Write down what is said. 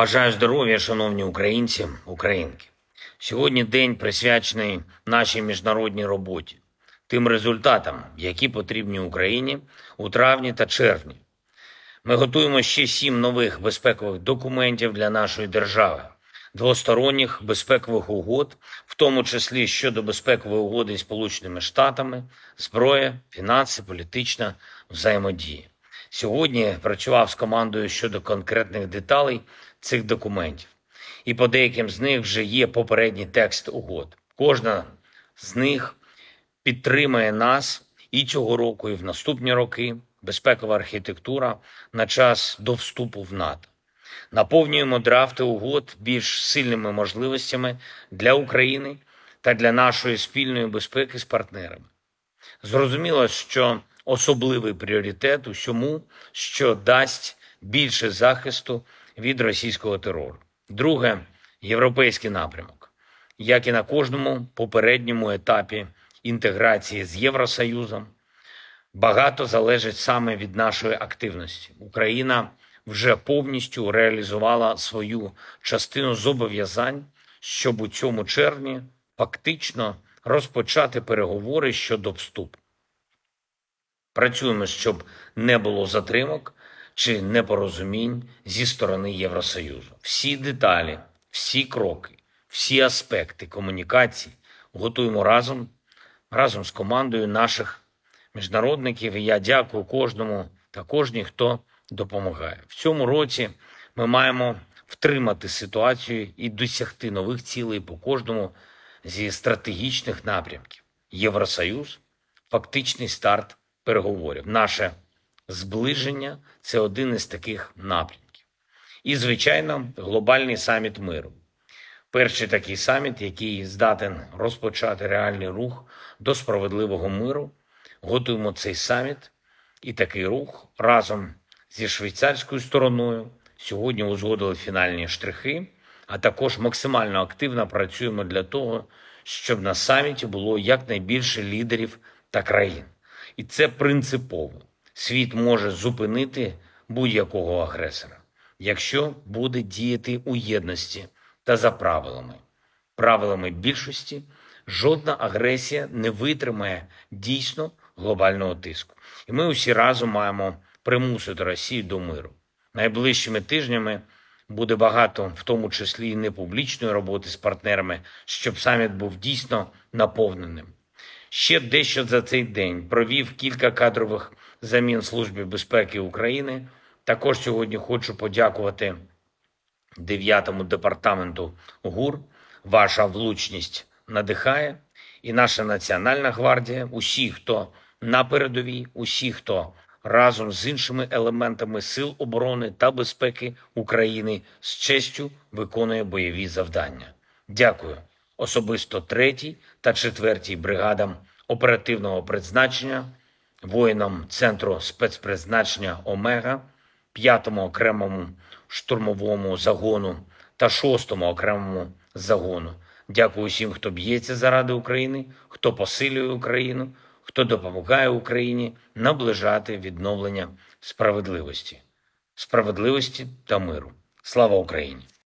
Бажаю здоров'я, шановні українці, українки. Сьогодні день присвячений нашій міжнародній роботі, тим результатам, які потрібні Україні у травні та червні. Ми готуємо ще сім нових безпекових документів для нашої держави, двосторонніх безпекових угод, в тому числі щодо безпекової угоди з Сполученими Штатами, зброя, фінанси, політична взаємодія. Сьогодні працював з командою щодо конкретних деталей цих документів, і по деяким з них вже є попередній текст угод. Кожна з них підтримує нас і цього року, і в наступні роки. Безпекова архітектура на час до вступу в НАТО. Наповнюємо драфти угод більш сильними можливостями для України та для нашої спільної безпеки з партнерами. Зрозуміло, що особливий пріоритет усьому, що дасть більше захисту від російського терору. Друге європейський напрямок, як і на кожному попередньому етапі інтеграції з Євросоюзом, багато залежить саме від нашої активності. Україна вже повністю реалізувала свою частину зобов'язань, щоб у цьому червні фактично розпочати переговори щодо вступу. Працюємо, щоб не було затримок чи непорозумінь зі сторони Євросоюзу. Всі деталі, всі кроки, всі аспекти комунікації готуємо разом, разом з командою наших міжнародників. І я дякую кожному та кожній, хто допомагає. В цьому році ми маємо втримати ситуацію і досягти нових цілей по кожному зі стратегічних напрямків. Євросоюз, фактичний старт переговорів. Наше зближення це один із таких напрямків. І, звичайно, глобальний саміт миру. Перший такий саміт, який здатен розпочати реальний рух до справедливого миру. Готуємо цей саміт і такий рух разом зі швейцарською стороною. Сьогодні узгодили фінальні штрихи, а також максимально активно працюємо для того, щоб на саміті було якнайбільше лідерів та країн. І це принципово. Світ може зупинити будь-якого агресора, якщо буде діяти у єдності та за правилами. Правилами більшості жодна агресія не витримає дійсно глобального тиску. І ми усі разом маємо примусити Росію до миру. Найближчими тижнями буде багато, в тому числі і непублічної роботи з партнерами, щоб саміт був дійсно наповненим. Ще дещо за цей день провів кілька кадрових замін Служби безпеки України. Також сьогодні хочу подякувати 9-му департаменту ГУР. Ваша влучність надихає, і наша Національна гвардія, усі, хто на передовій, усі, хто разом з іншими елементами сил оборони та безпеки України з честю виконує бойові завдання. Дякую особисто 3 та 4 бригадам оперативного призначення, воїнам Центру спецпризначення Омега, 5-му окремому штурмовому загону та 6-му окремому загону. Дякую всім, хто б'ється заради України, хто посилює Україну, хто допомагає Україні наближати відновлення справедливості, справедливості та миру. Слава Україні!